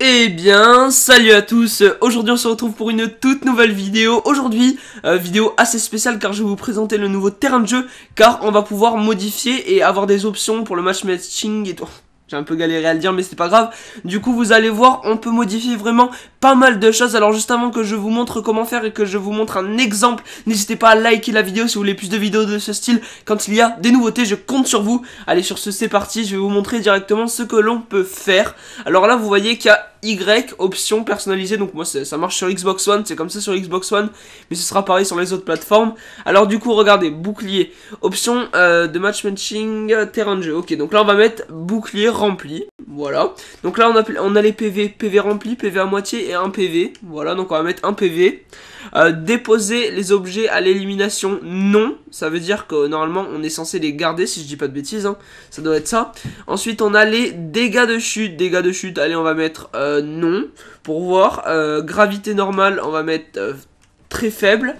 Eh bien, salut à tous, aujourd'hui on se retrouve pour une toute nouvelle vidéo, aujourd'hui, euh, vidéo assez spéciale car je vais vous présenter le nouveau terrain de jeu, car on va pouvoir modifier et avoir des options pour le matching et tout, j'ai un peu galéré à le dire mais c'est pas grave. Du coup vous allez voir on peut modifier vraiment pas mal de choses. Alors juste avant que je vous montre comment faire et que je vous montre un exemple, n'hésitez pas à liker la vidéo si vous voulez plus de vidéos de ce style. Quand il y a des nouveautés je compte sur vous. Allez sur ce c'est parti, je vais vous montrer directement ce que l'on peut faire. Alors là vous voyez qu'il y a y option personnalisée. Donc moi ça marche sur Xbox One, c'est comme ça sur Xbox One, mais ce sera pareil sur les autres plateformes. Alors du coup regardez, bouclier, option euh, de matchmaking, euh, terrain de jeu. Ok donc là on va mettre bouclier rempli voilà. Donc là on a, on a les PV, PV rempli, PV à moitié et un PV. Voilà, donc on va mettre un PV. Euh, déposer les objets à l'élimination, non. Ça veut dire que normalement on est censé les garder, si je dis pas de bêtises, hein. ça doit être ça. Ensuite on a les dégâts de chute, dégâts de chute, allez on va mettre euh, non pour voir. Euh, gravité normale, on va mettre très faible.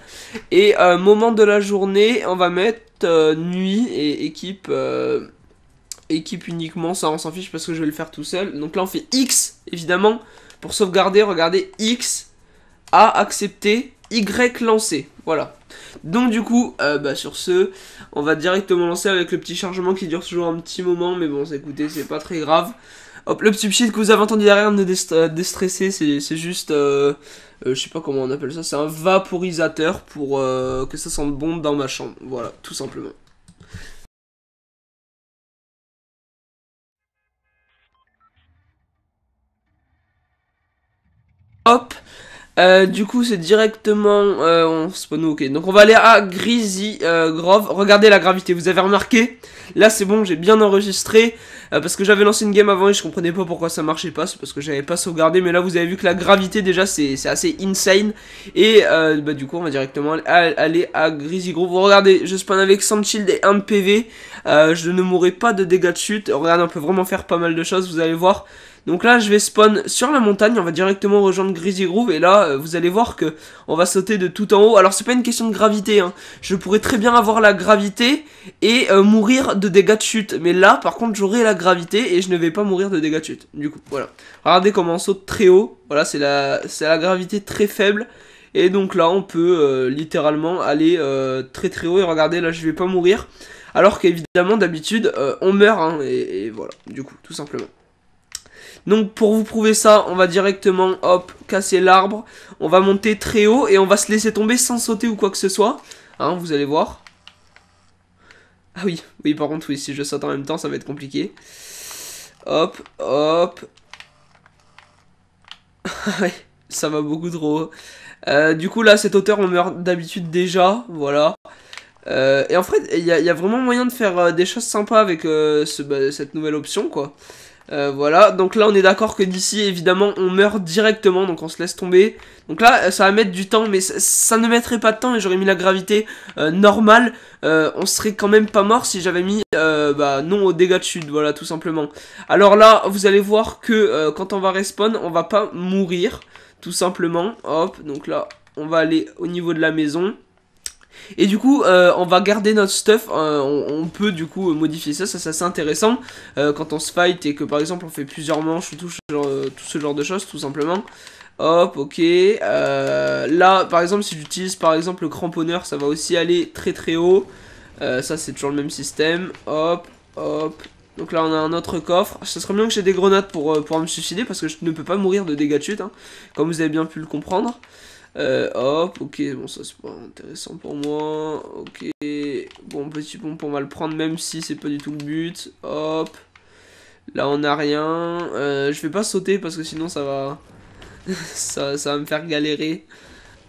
Et moment de la journée, on va mettre nuit et équipe équipe uniquement, ça on s'en fiche parce que je vais le faire tout seul. Donc là on fait X, évidemment, pour sauvegarder, regardez, X, A accepté, Y lancé, voilà. Donc du coup, euh, bah, sur ce, on va directement lancer avec le petit chargement qui dure toujours un petit moment, mais bon, écoutez, c'est pas très grave. Hop, le petit pchit que vous avez entendu derrière, ne euh, déstresser c'est juste, euh, je sais pas comment on appelle ça, c'est un vaporisateur pour que ça sente bon dans ma chambre, voilà, tout simplement. Euh, du coup, c'est directement. Euh, on spawn Ok. Donc, on va aller à Grizzly euh, Grove. Regardez la gravité. Vous avez remarqué Là, c'est bon, j'ai bien enregistré. parce que j'avais lancé une game avant et je comprenais pas pourquoi ça marchait pas. C'est parce que j'avais pas sauvegardé. Mais là, vous avez vu que la gravité, déjà, c'est assez insane. Et bah, du coup, on va directement aller à Grizzly Grove. regardez, je spawn avec 100 shield et 1 PV. je ne mourrai pas de dégâts de chute. Regardez, on peut vraiment faire pas mal de choses. Vous allez voir. Donc là, je vais spawn sur la montagne. On va directement rejoindre Grizzly Grove. Et là. Euh, vous allez voir que on va sauter de tout en haut. Alors c'est pas une question de gravité, hein. je pourrais très bien avoir la gravité et euh, mourir de dégâts de chute. Mais là, par contre, j'aurai la gravité et je ne vais pas mourir de dégâts de chute. Du coup, voilà. Regardez comment on saute très haut. Voilà, c'est la, la gravité très faible. Et donc là, on peut euh, littéralement aller très très haut. Et regardez, là, je vais pas mourir. Alors qu'évidemment, d'habitude, on meurt. Hein. et voilà, du coup, tout simplement. Donc pour vous prouver ça, on va directement, hop, casser l'arbre. On va monter très haut et on va se laisser tomber sans sauter ou quoi que ce soit. Hein, vous allez voir. Ah oui, oui par contre, oui, si je saute en même temps, ça va être compliqué. Hop, hop. ouais, ça va beaucoup trop euh, du coup, là, cette hauteur, on meurt d'habitude déjà, voilà. Euh, et en fait, il y, a vraiment moyen de faire euh, des choses sympas avec bah, cette nouvelle option, quoi. Euh, voilà, donc là on est d'accord que d'ici évidemment on meurt directement, donc on se laisse tomber. Donc là euh, ça va mettre du temps, mais ça, ne mettrait pas de temps et j'aurais mis la gravité euh, normale. on serait quand même pas mort si j'avais mis bah, non aux dégâts de chute, voilà tout simplement. Alors là vous allez voir que quand on va respawn on va pas mourir, tout simplement. Hop, donc là on va aller au niveau de la maison. Et du coup, euh, on va garder notre stuff. Euh, on, peut du coup modifier ça. Ça, c'est intéressant. Euh, quand on se fight et que par exemple on fait plusieurs manches ou tout, tout, ce genre de choses, tout simplement. Hop, ok. là, par exemple, si j'utilise par exemple le cramponneur, ça va aussi aller très très haut. ça, c'est toujours le même système. Hop, hop, donc là on a un autre coffre. Ça serait bien que j'ai des grenades pour euh, pouvoir me suicider parce que je ne peux pas mourir de dégâts de chute. Hein. comme vous avez bien pu le comprendre. Euh, hop, ok, bon ça c'est pas intéressant pour moi. Ok, bon petit pompe pour va le prendre même si c'est pas du tout le but. Hop, là on a rien. Euh, je vais pas sauter parce que sinon ça va... ça, va me faire galérer.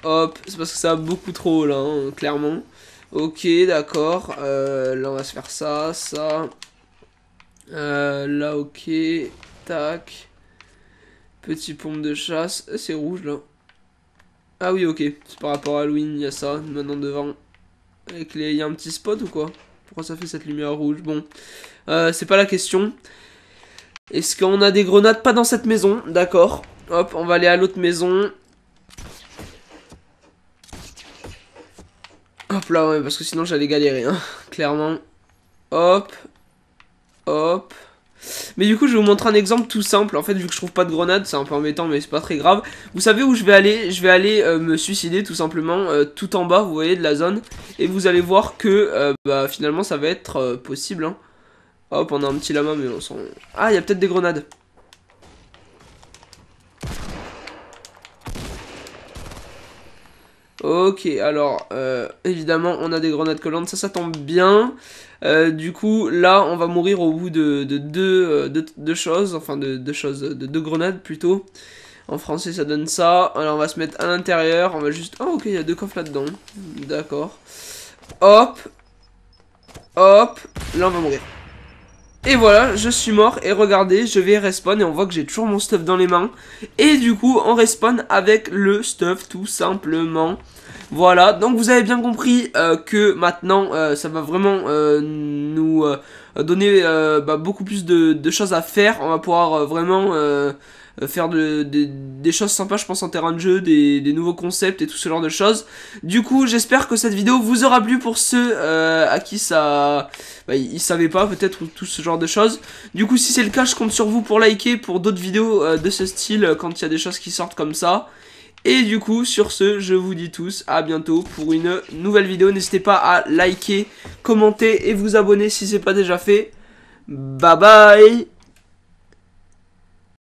Hop, c'est parce que ça va beaucoup trop là, hein, clairement. Ok, d'accord. là on va se faire ça, ça. Euh, là, ok. Tac. Petit pompe de chasse. Euh, c'est rouge, là. Ah oui, ok. C'est par rapport à Halloween, il y a ça. Maintenant, devant. Avec les... Il y a un petit spot ou quoi Pourquoi ça fait cette lumière rouge Bon. Euh, c'est pas la question. Est-ce qu'on a des grenades Pas dans cette maison. D'accord. Hop, on va aller à l'autre maison. Hop là, ouais, parce que sinon j'allais galérer, hein. Clairement. Hop, Hop. Mais du coup, je vais vous montrer un exemple tout simple. En fait, vu que je trouve pas de grenades c'est un peu embêtant, mais c'est pas très grave. Vous savez où je vais aller Je vais aller euh, me suicider tout simplement, euh, tout en bas, vous voyez, de la zone. Et vous allez voir que euh, bah, finalement, ça va être possible. Hein. Hop, on a un petit lama, mais on s'en... Ah, il y a peut-être des grenades. Ok, alors, euh, évidemment, on a des grenades collantes, ça, ça tombe bien. Euh, du coup, là, on va mourir au bout euh, de deux choses, enfin, de deux choses, de deux grenades, plutôt. En français, ça donne ça. Alors, on va se mettre à l'intérieur, on va juste... Oh, ok, il y a deux coffres là-dedans. D'accord. Hop. Hop. Là, on va mourir. Et voilà, je suis mort et regardez, je vais respawn et on voit que j'ai toujours mon stuff dans les mains. Et du coup, on respawn avec le stuff tout simplement. Voilà, donc vous avez bien compris euh, que maintenant, euh, ça va vraiment euh, nous donner bah, beaucoup plus de, de, choses à faire. On va pouvoir vraiment euh, faire des choses sympas, je pense, en terrain de jeu, des, nouveaux concepts et tout ce genre de choses. Du coup, j'espère que cette vidéo vous aura plu pour ceux euh, à qui ça... Bah, ils savaient pas, peut-être, ou tout ce genre de choses. Du coup, si c'est le cas, je compte sur vous pour liker pour d'autres vidéos euh, de ce style quand il y a des choses qui sortent comme ça. Et du coup, sur ce, je vous dis tous à bientôt pour une nouvelle vidéo. N'hésitez pas à liker, commenter et vous abonner si ce n'est pas déjà fait. Bye bye